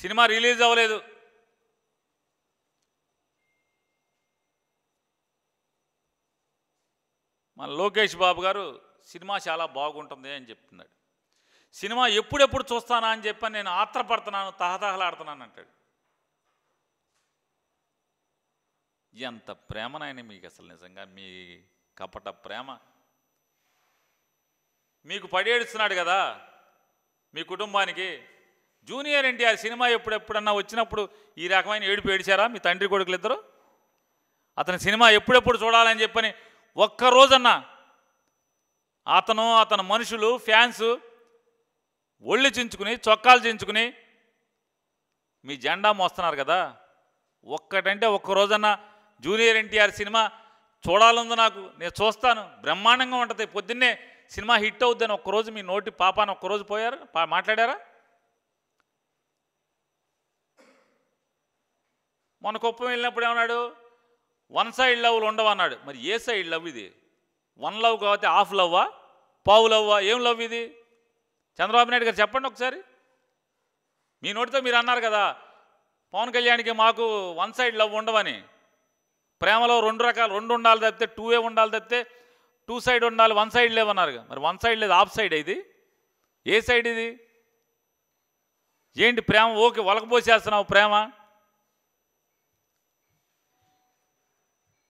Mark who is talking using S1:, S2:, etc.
S1: cinema release అవ్వలేదు మన లోకేష్ బాబు గారు సినిమా చాలా బాగుంటుంది అని చెప్తున్నాడు సినిమా ఎప్పుడెప్పుడు చూస్తానా అని చెప్పి నేను ఆత్రపడుతున్నాను తహతహలాడుతున్నాను అంటాడు ఎంత ప్రేమనైనా మీకు అసలు నిజంగా మీ కపట ప్రేమ మీకు పడేడుస్తున్నాడు కదా మీ కుటుంబానికి జూనియర్ ఎన్టీఆర్ సినిమా ఎప్పుడెప్పుడన్నా వచ్చినప్పుడు ఈ రకమైన ఏడుపు ఏడిచారా మీ తండ్రి కొడుకులు ఇద్దరు అతని సినిమా ఎప్పుడెప్పుడు చూడాలని చెప్పని ఒక్కరోజన్నా అతను అతని మనుషులు ఫ్యాన్స్ ఒళ్ళు చించుకుని చొక్కాలు చించుకుని మీ జెండా మోస్తున్నారు కదా ఒక్కటంటే ఒక్కరోజన్నా జూనియర్ ఎన్టీఆర్ సినిమా చూడాలందు నాకు నేను చూస్తాను బ్రహ్మాండంగా ఉంటుంది పొద్దున్నే సినిమా హిట్ అవుద్దని ఒక్కరోజు మీ నోటి పాపాను ఒక్కరోజు పోయారు మాట్లాడారా మొన్న కుప్పం వెళ్ళినప్పుడు ఏమన్నాడు వన్ సైడ్ లవ్లు ఉండవన్నాడు మరి ఏ సైడ్ లవ్ ఇది వన్ లవ్ కాబట్టి హాఫ్ లవ్వా పావు లవ్వా ఏం లవ్ ఇది చంద్రబాబు నాయుడు గారు చెప్పండి ఒకసారి మీ నోటితో మీరు అన్నారు కదా పవన్ కళ్యాణ్కి మాకు వన్ సైడ్ లవ్ ఉండవని ప్రేమలో రెండు రకాలు రెండు ఉండాలి తప్పితే టూ ఏ ఉండాలి తప్పితే టూ సైడ్ ఉండాలి వన్ సైడ్ లేవన్నారు మరి వన్ సైడ్ లేదు ఆఫ్ సైడ్ ఇది ఏ సైడ్ ఇది ఏంటి ప్రేమ ఓకే వలకపోసేస్తున్నావు ప్రేమ